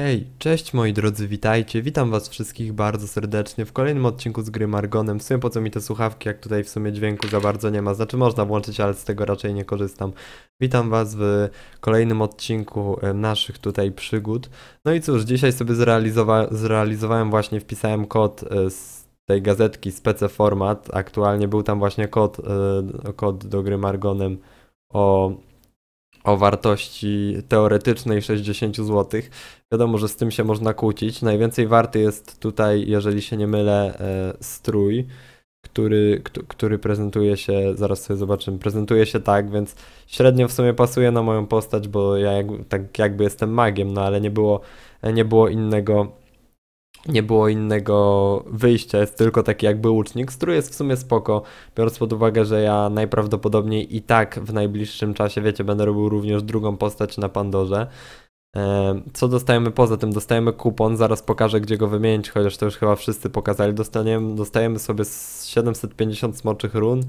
Hej, cześć moi drodzy, witajcie, witam was wszystkich bardzo serdecznie w kolejnym odcinku z gry Margonem. W sumie po co mi te słuchawki, jak tutaj w sumie dźwięku za bardzo nie ma, znaczy można włączyć, ale z tego raczej nie korzystam. Witam was w kolejnym odcinku e, naszych tutaj przygód. No i cóż, dzisiaj sobie zrealizowa zrealizowałem właśnie, wpisałem kod e, z tej gazetki Format. aktualnie był tam właśnie kod, e, kod do gry Margonem o o wartości teoretycznej 60 zł. Wiadomo, że z tym się można kłócić. Najwięcej warty jest tutaj, jeżeli się nie mylę, e, strój, który, który prezentuje się, zaraz sobie zobaczymy, prezentuje się tak, więc średnio w sumie pasuje na moją postać, bo ja jak, tak jakby jestem magiem, no ale nie było, nie było innego nie było innego wyjścia, jest tylko taki jakby łucznik, który jest w sumie spoko, biorąc pod uwagę, że ja najprawdopodobniej i tak w najbliższym czasie, wiecie, będę robił również drugą postać na Pandorze. E, co dostajemy poza tym? Dostajemy kupon, zaraz pokażę gdzie go wymienić, chociaż to już chyba wszyscy pokazali. Dostaniemy, dostajemy sobie 750 smoczych run,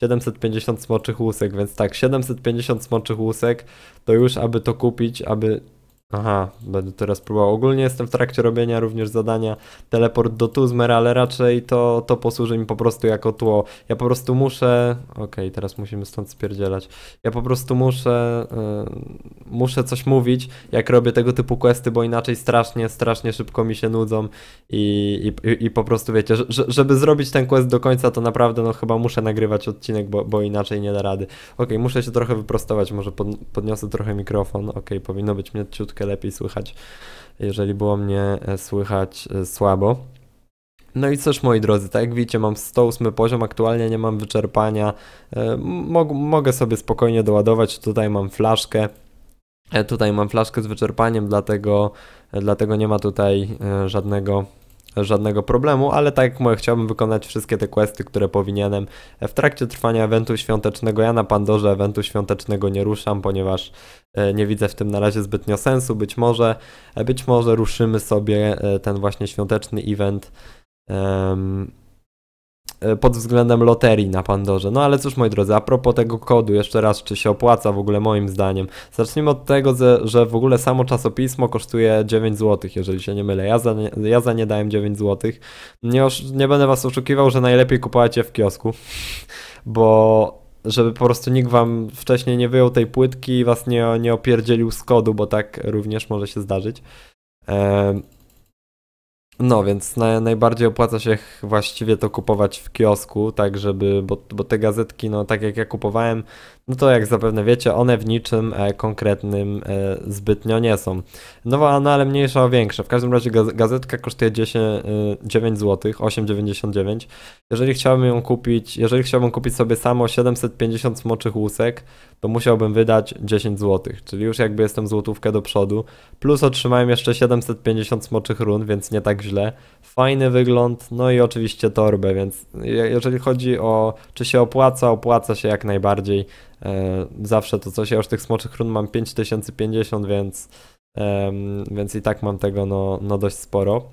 750 smoczych łusek, więc tak, 750 smoczych łusek to już aby to kupić, aby Aha, będę teraz próbował. Ogólnie jestem w trakcie robienia również zadania teleport do Tuzmer, ale raczej to, to posłuży mi po prostu jako tło. Ja po prostu muszę... Okej, okay, teraz musimy stąd spierdzielać. Ja po prostu muszę... Yy, muszę coś mówić, jak robię tego typu questy, bo inaczej strasznie, strasznie szybko mi się nudzą i, i, i po prostu wiecie, żeby zrobić ten quest do końca, to naprawdę no chyba muszę nagrywać odcinek, bo, bo inaczej nie da rady. Okej, okay, muszę się trochę wyprostować, może pod, podniosę trochę mikrofon. Okej, okay, powinno być mnie ciutko troszeczkę lepiej słychać, jeżeli było mnie e, słychać e, słabo. No i cóż moi drodzy, tak jak widzicie mam 108 poziom, aktualnie nie mam wyczerpania, e, Mog mogę sobie spokojnie doładować, tutaj mam flaszkę, tutaj mam flaszkę z wyczerpaniem, dlatego, dlatego nie ma tutaj żadnego żadnego problemu, ale tak jak mówię, chciałbym wykonać wszystkie te questy, które powinienem. W trakcie trwania eventu świątecznego ja na Pandorze eventu świątecznego nie ruszam, ponieważ e, nie widzę w tym na razie zbytnio sensu. Być może, e, być może ruszymy sobie e, ten właśnie świąteczny event. Um, E, pod względem loterii na Pandorze. No ale cóż moi drodzy, a propos tego kodu, jeszcze raz, czy się opłaca w ogóle moim zdaniem. Zacznijmy od tego, że w ogóle samo czasopismo kosztuje 9 zł, jeżeli się nie mylę. Ja za nie, ja za nie dałem 9 zł. Nie, nie będę was oszukiwał, że najlepiej kupować je w kiosku, bo żeby po prostu nikt wam wcześniej nie wyjął tej płytki i was nie, nie opierdzielił z kodu, bo tak również może się zdarzyć. Ehm, no, więc na, najbardziej opłaca się właściwie to kupować w kiosku, tak żeby, bo, bo te gazetki, no tak jak ja kupowałem, no to jak zapewne wiecie, one w niczym e, konkretnym e, zbytnio nie są. No, no ale mniejsza o większe. W każdym razie gazetka kosztuje 10, 9 zł, 8,99. Jeżeli chciałbym ją kupić, jeżeli chciałbym kupić sobie samo 750 smoczych łusek, to musiałbym wydać 10 zł, czyli już jakby jestem złotówkę do przodu. Plus otrzymałem jeszcze 750 smoczych run, więc nie tak źle. Fajny wygląd, no i oczywiście torbę, więc jeżeli chodzi o czy się opłaca, opłaca się jak najbardziej. E, zawsze to coś. Ja już tych smoczych run mam 5050, więc, więc i tak mam tego no, no dość sporo.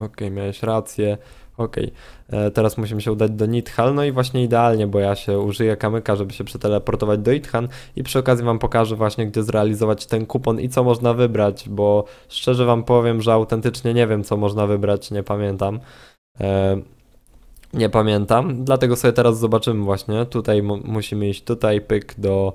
OK, miałeś rację. OK, e, teraz musimy się udać do Nithal. no i właśnie idealnie, bo ja się użyję kamyka, żeby się przeteleportować do Ithan i przy okazji wam pokażę właśnie, gdzie zrealizować ten kupon i co można wybrać, bo szczerze wam powiem, że autentycznie nie wiem, co można wybrać, nie pamiętam. E, nie pamiętam, dlatego sobie teraz zobaczymy właśnie. Tutaj musimy iść, tutaj pyk do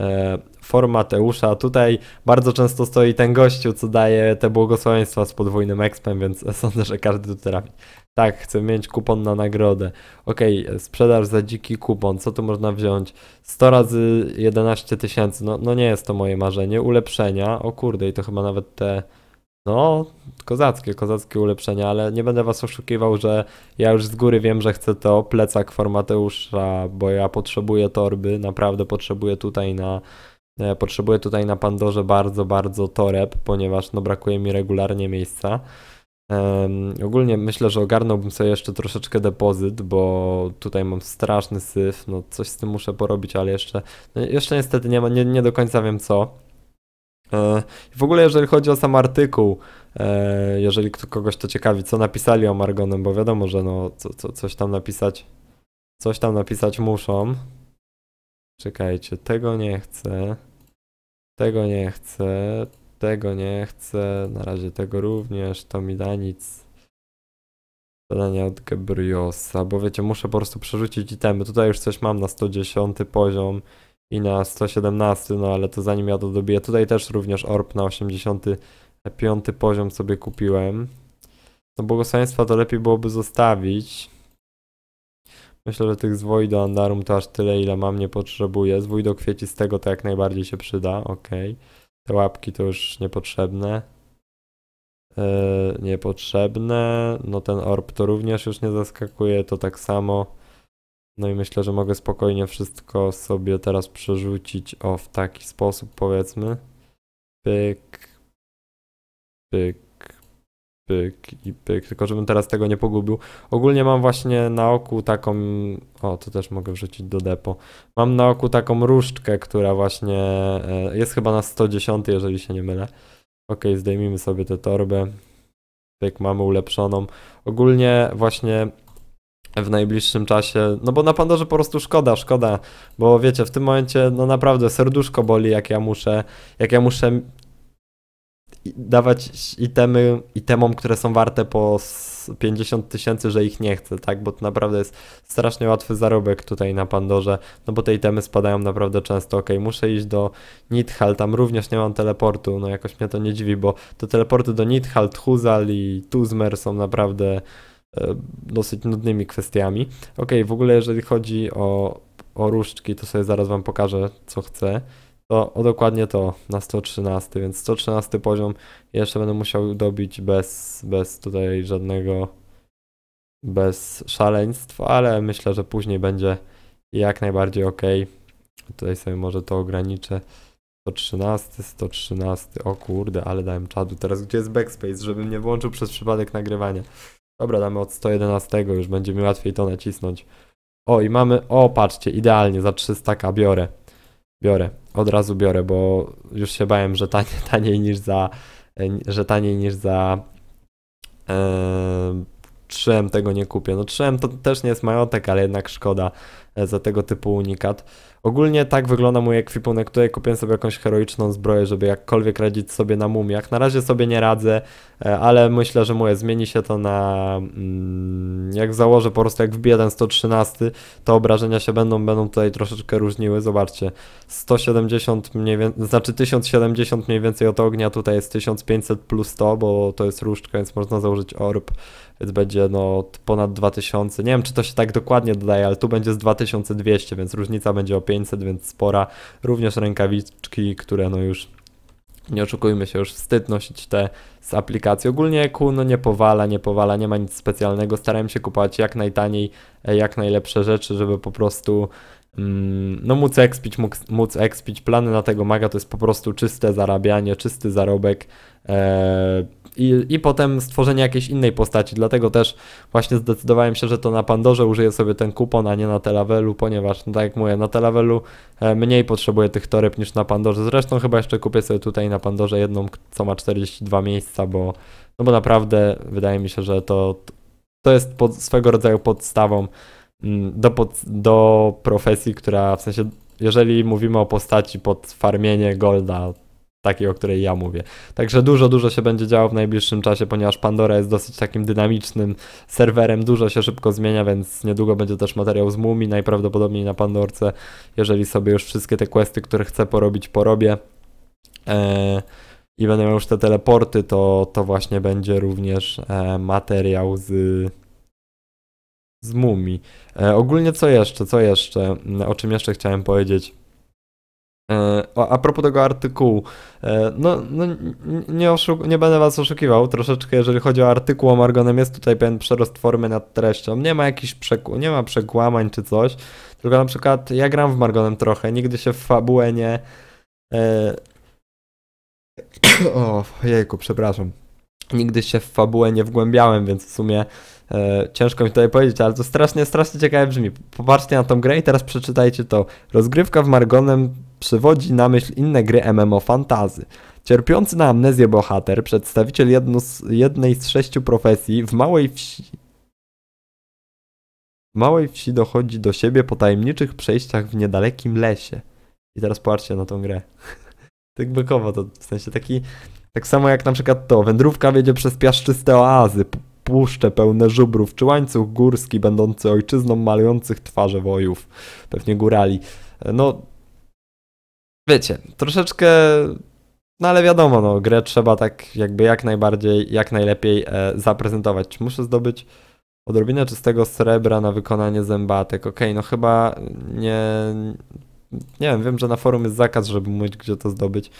e, formateusza. Tutaj bardzo często stoi ten gościu, co daje te błogosławieństwa z podwójnym expem, więc sądzę, że każdy tu trafi. Tak, chcę mieć kupon na nagrodę. Ok, sprzedaż za dziki kupon. Co tu można wziąć? 100 razy 11 tysięcy. No, no nie jest to moje marzenie. Ulepszenia. O kurde, i to chyba nawet te... No, kozackie, kozackie ulepszenia, ale nie będę was oszukiwał, że ja już z góry wiem, że chcę to plecak formateusza, bo ja potrzebuję torby, naprawdę potrzebuję tutaj na e, potrzebuję tutaj na Pandorze bardzo, bardzo toreb, ponieważ no brakuje mi regularnie miejsca. Um, ogólnie myślę, że ogarnąłbym sobie jeszcze troszeczkę depozyt, bo tutaj mam straszny syf, no coś z tym muszę porobić, ale jeszcze, no, jeszcze niestety nie, ma, nie, nie do końca wiem co. E, w ogóle jeżeli chodzi o sam artykuł, e, jeżeli kogoś to ciekawi, co napisali o Margonem, bo wiadomo, że no, co, co, coś tam napisać, coś tam napisać muszą. Czekajcie, tego nie chcę, tego nie chcę, tego nie chcę, na razie tego również, to mi da nic. Zadanie od Gebriosa, bo wiecie, muszę po prostu przerzucić itemy. Tutaj już coś mam na 110 poziom i na 117, no ale to zanim ja to dobiję. Tutaj też również orb na 85 poziom sobie kupiłem. No błogosławieństwa to lepiej byłoby zostawić. Myślę, że tych zwoi do Andarum to aż tyle, ile mam, nie potrzebuję. Zwój do kwieci z tego to jak najbardziej się przyda, ok. Te łapki to już niepotrzebne. Yy, niepotrzebne. No ten orb to również już nie zaskakuje, to tak samo. No i myślę, że mogę spokojnie wszystko sobie teraz przerzucić o w taki sposób powiedzmy. Pyk, pyk, pyk i pyk, tylko żebym teraz tego nie pogubił. Ogólnie mam właśnie na oku taką, o to też mogę wrzucić do depo. Mam na oku taką różdżkę, która właśnie e, jest chyba na 110, jeżeli się nie mylę. Ok, zdejmijmy sobie tę torbę. Pyk, mamy ulepszoną. Ogólnie właśnie w najbliższym czasie, no bo na Pandorze po prostu szkoda, szkoda, bo wiecie, w tym momencie no naprawdę serduszko boli, jak ja muszę, jak ja muszę dawać itemy, itemom, które są warte po 50 tysięcy, że ich nie chcę, tak? Bo to naprawdę jest strasznie łatwy zarobek tutaj na Pandorze, no bo te itemy spadają naprawdę często. Ok, muszę iść do Nidhal, tam również nie mam teleportu, no jakoś mnie to nie dziwi, bo te teleporty do Nidhal, Tuzal i Tuzmer są naprawdę E, dosyć nudnymi kwestiami. Ok, w ogóle jeżeli chodzi o, o różdżki, to sobie zaraz Wam pokażę, co chcę. To o dokładnie to, na 113, więc 113 poziom jeszcze będę musiał dobić bez, bez tutaj żadnego, bez szaleństw, ale myślę, że później będzie jak najbardziej ok. Tutaj sobie może to ograniczę. 113, 113, o kurde, ale dałem czadu. Teraz gdzie jest backspace, żebym nie włączył przez przypadek nagrywania. Dobra, damy od 111, już będzie mi łatwiej to nacisnąć. O, i mamy, o patrzcie, idealnie, za 300k biorę. Biorę, od razu biorę, bo już się bałem, że tanie, taniej niż za, e, że taniej niż za yy, e, 3M tego nie kupię. No 3M to też nie jest majątek, ale jednak szkoda e, za tego typu unikat. Ogólnie tak wygląda mój ekwipunek. Tutaj kupiłem sobie jakąś heroiczną zbroję, żeby jakkolwiek radzić sobie na mumiach. Na razie sobie nie radzę, e, ale myślę, że moje zmieni się to na... Mm, jak założę po prostu, jak wbiję ten 113, to obrażenia się będą, będą tutaj troszeczkę różniły. Zobaczcie, 170 mniej więcej, znaczy 1070 mniej więcej od ognia, tutaj jest 1500 plus 100, bo to jest różdżka, więc można założyć orb więc będzie no ponad 2000. Nie wiem, czy to się tak dokładnie dodaje, ale tu będzie z 2200, więc różnica będzie o 500, więc spora. Również rękawiczki, które no już nie oczekujmy się, już wstyd nosić te z aplikacji. Ogólnie EQ no nie powala, nie powala, nie ma nic specjalnego. Starałem się kupować jak najtaniej, e, jak najlepsze rzeczy, żeby po prostu mm, no móc expić, móc, móc expić. Plany na tego maga to jest po prostu czyste zarabianie, czysty zarobek. Eee, i, i potem stworzenie jakiejś innej postaci. Dlatego też właśnie zdecydowałem się, że to na Pandorze użyję sobie ten kupon, a nie na Telavelu, ponieważ no tak jak mówię, na Telavelu e, mniej potrzebuję tych toreb niż na Pandorze. Zresztą chyba jeszcze kupię sobie tutaj na Pandorze jedną, co ma 42 miejsca, bo, no bo naprawdę wydaje mi się, że to, to jest pod, swego rodzaju podstawą mm, do, pod, do profesji, która w sensie jeżeli mówimy o postaci pod farmienie golda, takiej, o której ja mówię. Także dużo, dużo się będzie działo w najbliższym czasie, ponieważ Pandora jest dosyć takim dynamicznym serwerem, dużo się szybko zmienia, więc niedługo będzie też materiał z Mumi, najprawdopodobniej na Pandorce, jeżeli sobie już wszystkie te questy, które chcę porobić, porobię. Eee, I będę miał już te teleporty, to, to właśnie będzie również e, materiał z z Mumi. E, ogólnie co jeszcze, co jeszcze, o czym jeszcze chciałem powiedzieć? E, a, propos tego artykułu, e, no, no nie, nie będę was oszukiwał troszeczkę, jeżeli chodzi o artykuł o Margonem, jest tutaj pewien przerost formy nad treścią, nie ma jakichś przeku- nie ma przekłamań czy coś, tylko na przykład ja gram w Margonem trochę, nigdy się w fabułę nie... E... o, jejku, przepraszam. Nigdy się w fabułę nie wgłębiałem, więc w sumie e, ciężko mi tutaj powiedzieć, ale to strasznie, strasznie ciekawe brzmi. Popatrzcie na tą grę i teraz przeczytajcie to. Rozgrywka w Margonem przywodzi na myśl inne gry MMO fantazy. Cierpiący na amnezję bohater, przedstawiciel z, jednej z sześciu profesji, w małej wsi... W małej wsi dochodzi do siebie po tajemniczych przejściach w niedalekim lesie. I teraz patrzcie na tą grę. tak bykowo to, w sensie taki... Tak samo jak na przykład to, wędrówka wiedzie przez piaszczyste oazy, puszcze pełne żubrów, czy łańcuch górski będący ojczyzną malujących twarze wojów, pewnie górali. E, no, wiecie, troszeczkę, no ale wiadomo, no, grę trzeba tak jakby jak najbardziej, jak najlepiej e, zaprezentować. Czy muszę zdobyć odrobinę czystego srebra na wykonanie zębatek? Okej, okay, no chyba nie, nie wiem, wiem, że na forum jest zakaz, żeby mówić, gdzie to zdobyć,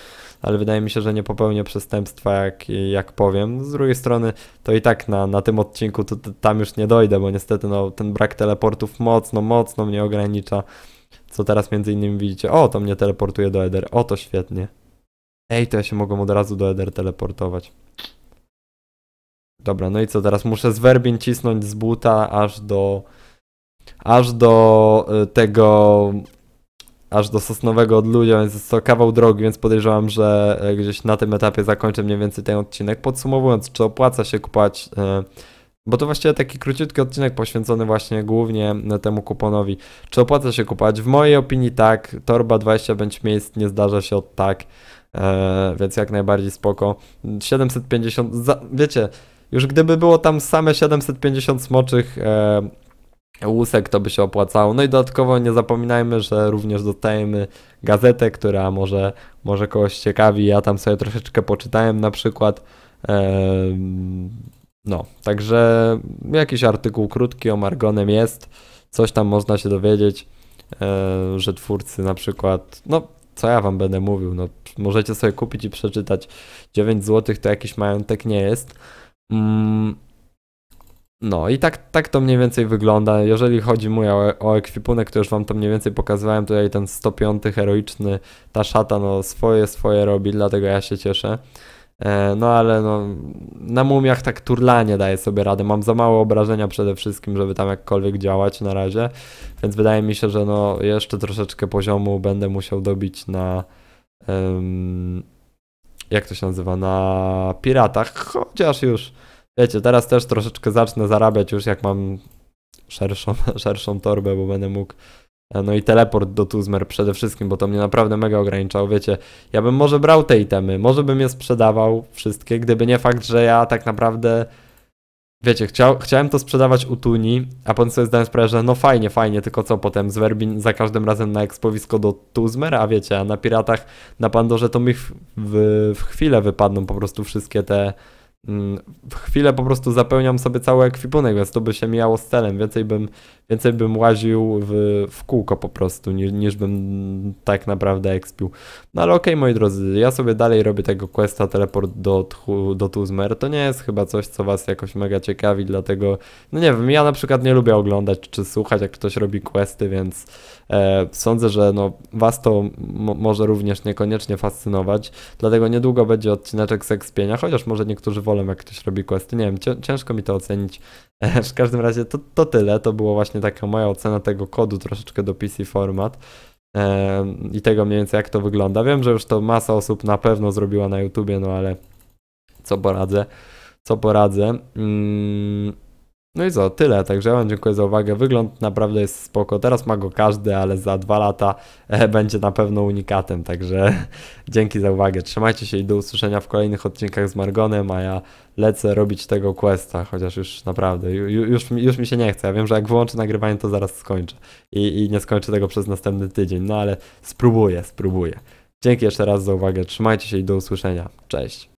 ale wydaje mi się, że nie popełnię przestępstwa, jak, jak powiem. Z drugiej strony, to i tak na, na tym odcinku to, to tam już nie dojdę, bo niestety no, ten brak teleportów mocno, mocno mnie ogranicza co teraz między innymi widzicie. O, to mnie teleportuje do Eder. O, to świetnie. Ej, to ja się mogę od razu do Eder teleportować. Dobra, no i co teraz? Muszę z Werbin cisnąć z buta aż do... Aż do y, tego... Aż do Sosnowego Odludzia, więc jest to kawał drogi, więc podejrzewam, że y, gdzieś na tym etapie zakończę mniej więcej ten odcinek. Podsumowując, czy opłaca się kupować... Yy, bo to właściwie taki króciutki odcinek poświęcony właśnie głównie temu kuponowi. Czy opłaca się kupować? W mojej opinii tak. Torba 25 miejsc nie zdarza się od tak. Eee, więc jak najbardziej spoko. 750, za, wiecie, już gdyby było tam same 750 smoczych e, łusek, to by się opłacało. No i dodatkowo nie zapominajmy, że również dostajemy gazetę, która może, może kogoś ciekawi. Ja tam sobie troszeczkę poczytałem na przykład. E, no, także jakiś artykuł krótki o Margonem jest, coś tam można się dowiedzieć, e, że twórcy na przykład, no co ja wam będę mówił, no możecie sobie kupić i przeczytać. 9 zł to jakiś majątek nie jest. Mm, no i tak, tak to mniej więcej wygląda. Jeżeli chodzi mój o, o ekwipunek, to już wam to mniej więcej pokazywałem. Tutaj ten 105 heroiczny, ta szata no swoje, swoje robi, dlatego ja się cieszę. E, no ale no, na mumiach tak turlanie daje sobie radę. Mam za mało obrażenia przede wszystkim, żeby tam jakkolwiek działać na razie. Więc wydaje mi się, że no, jeszcze troszeczkę poziomu będę musiał dobić na. Um, jak to się nazywa? Na piratach. Chociaż już. Wiecie, teraz też troszeczkę zacznę zarabiać już jak mam szerszą, szerszą torbę, bo będę mógł E, no i teleport do Tuzmer przede wszystkim, bo to mnie naprawdę mega ograniczało, wiecie. Ja bym może brał te itemy, może bym je sprzedawał wszystkie, gdyby nie fakt, że ja tak naprawdę... Wiecie, chciał, chciałem to sprzedawać u Tuni, a potem sobie zdałem sprawę, że no fajnie, fajnie, tylko co potem z Werbin za każdym razem na ekspowisko do Tuzmer, a wiecie, a na Piratach, na Pandorze to mi w, w, w chwilę wypadną po prostu wszystkie te Mm, w chwilę po prostu zapełniam sobie cały ekwipunek, więc to by się mijało z celem. Więcej bym, więcej bym łaził w, w kółko po prostu, niż, niż bym tak naprawdę expił. No ale okej, okay, moi drodzy, ja sobie dalej robię tego questa teleport do, do Tuzmer. To nie jest chyba coś, co was jakoś mega ciekawi, dlatego, no nie wiem, ja na przykład nie lubię oglądać czy słuchać, jak ktoś robi questy, więc e, sądzę, że no, was to może również niekoniecznie fascynować, dlatego niedługo będzie odcineczek z expienia, chociaż może niektórzy wolą polem, jak ktoś robi questy. Nie wiem, ciężko mi to ocenić. W każdym razie to, to tyle. To była właśnie taka moja ocena tego kodu troszeczkę do PC Format i tego mniej więcej jak to wygląda. Wiem, że już to masa osób na pewno zrobiła na YouTubie, no ale co poradzę, co poradzę. Mm, no i co, tyle, także ja wam dziękuję za uwagę, wygląd naprawdę jest spoko, teraz ma go każdy, ale za dwa lata e, będzie na pewno unikatem, także dzięki za uwagę, trzymajcie się i do usłyszenia w kolejnych odcinkach z Margonem, a ja lecę robić tego questa, chociaż już naprawdę, już, już mi się nie chce, ja wiem, że jak wyłączę nagrywanie to zaraz skończę I, i nie skończę tego przez następny tydzień, no ale spróbuję, spróbuję. Dzięki jeszcze raz za uwagę, trzymajcie się i do usłyszenia, cześć.